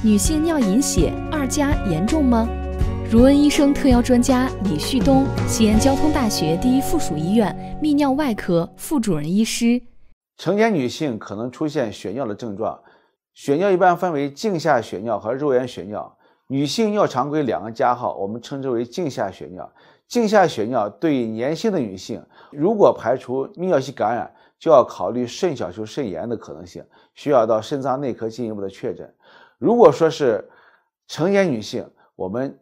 女性尿隐血二加严重吗？如恩医生特邀专家李旭东，西安交通大学第一附属医院泌尿外科副主任医师。成年女性可能出现血尿的症状，血尿一般分为镜下血尿和肉眼血尿。女性尿常规两个加号，我们称之为镜下血尿。镜下血尿对于年轻的女性，如果排除泌尿系感染，就要考虑肾小球肾炎的可能性，需要到肾脏内科进一步的确诊。如果说是成年女性，我们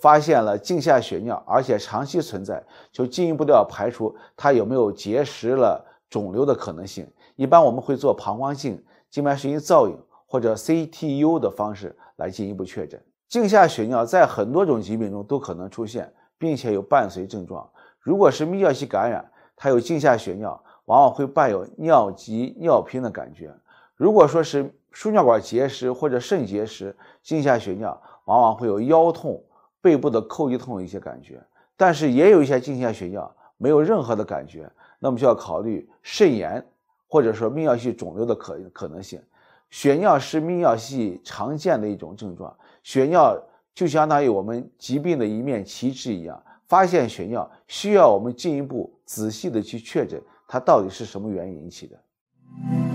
发现了镜下血尿，而且长期存在，就进一步的要排除她有没有结石了、肿瘤的可能性。一般我们会做膀胱性静脉石英造影或者 CTU 的方式来进一步确诊。镜下血尿在很多种疾病中都可能出现，并且有伴随症状。如果是泌尿系感染，它有镜下血尿，往往会伴有尿急、尿频的感觉。如果说是，输尿管结石或者肾结石、镜下血尿，往往会有腰痛、背部的扣击痛一些感觉，但是也有一些镜下血尿没有任何的感觉，那么就要考虑肾炎或者说泌尿系肿瘤的可可能性。血尿是泌尿系常见的一种症状，血尿就相当于我们疾病的一面旗帜一样，发现血尿需要我们进一步仔细的去确诊，它到底是什么原因引起的。